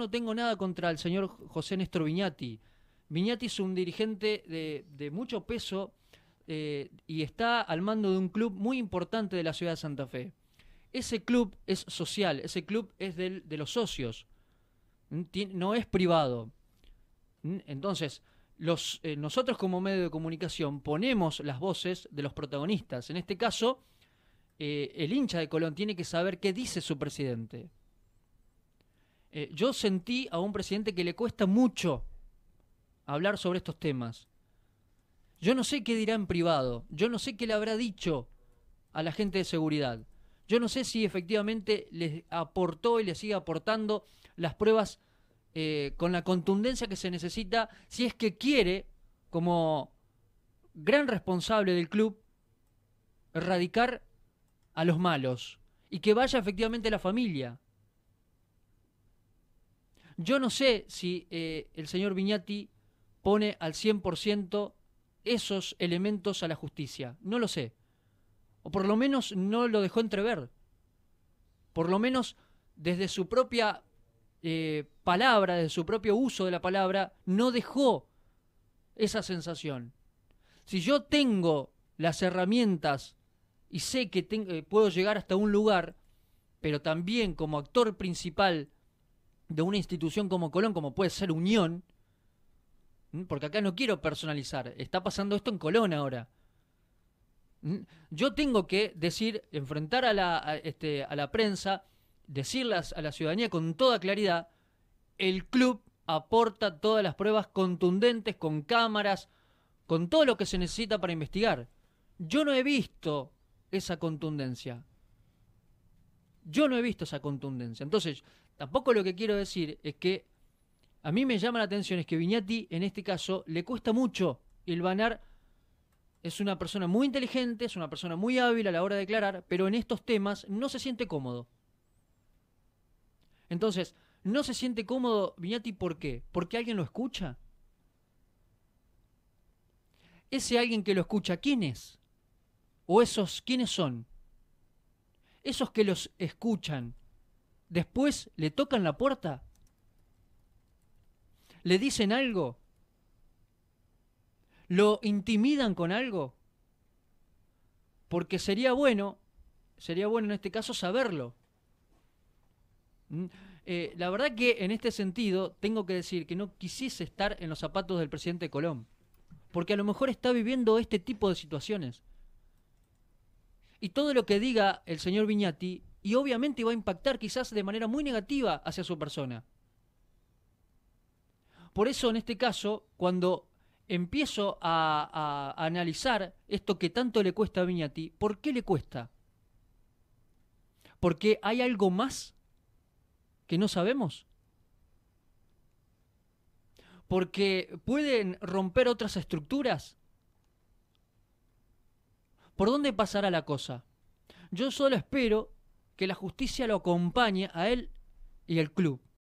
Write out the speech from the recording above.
no tengo nada contra el señor José Néstor Viñati. Viñati es un dirigente de, mucho peso eh, y está al mando de un club muy importante de la ciudad de Santa Fe. Ese club es social, ese club es de los socios, no es privado. Entonces, los, eh, nosotros como medio de comunicación ponemos las voces de los protagonistas. En este caso, eh, el hincha de Colón tiene que saber qué dice su presidente. Eh, yo sentí a un presidente que le cuesta mucho hablar sobre estos temas. Yo no sé qué dirá en privado, yo no sé qué le habrá dicho a la gente de seguridad. Yo no sé si efectivamente les aportó y le sigue aportando las pruebas eh, con la contundencia que se necesita, si es que quiere, como gran responsable del club, erradicar a los malos y que vaya efectivamente la familia. Yo no sé si eh, el señor Viñati pone al 100% esos elementos a la justicia. No lo sé. O por lo menos no lo dejó entrever. Por lo menos desde su propia eh, palabra, desde su propio uso de la palabra, no dejó esa sensación. Si yo tengo las herramientas y sé que eh, puedo llegar hasta un lugar, pero también como actor principal de una institución como Colón, como puede ser Unión, porque acá no quiero personalizar, está pasando esto en Colón ahora. Yo tengo que decir, enfrentar a la, a este, la prensa, decirlas a la ciudadanía con toda claridad, el club aporta todas las pruebas contundentes, con cámaras, con todo lo que se necesita para investigar. Yo no he visto esa contundencia. Yo no he visto esa contundencia. Entonces, tampoco lo que quiero decir es que a mí me llama la atención es que Viñati, en este caso, le cuesta mucho el banar Es una persona muy inteligente, es una persona muy hábil a la hora de declarar, pero en estos temas no se siente cómodo. Entonces, no se siente cómodo Viñati, ¿por qué? ¿Porque alguien lo escucha? Ese alguien que lo escucha, ¿quién es? ¿O esos quiénes son? esos que los escuchan, después le tocan la puerta, le dicen algo, lo intimidan con algo, porque sería bueno, sería bueno en este caso saberlo. Mm, eh, la verdad que en este sentido tengo que decir que no quisiese estar en los zapatos del presidente Colón, porque a lo mejor está viviendo este tipo de situaciones y todo lo que diga el señor Viñati, y obviamente va a impactar quizás de manera muy negativa hacia su persona. Por eso en este caso, cuando empiezo a, analizar esto que tanto le cuesta a Viñati, ¿por qué le cuesta? Porque hay algo más que no sabemos porque pueden romper otras estructuras ¿Por dónde pasará la cosa? Yo solo espero que la justicia lo acompañe a él y al club.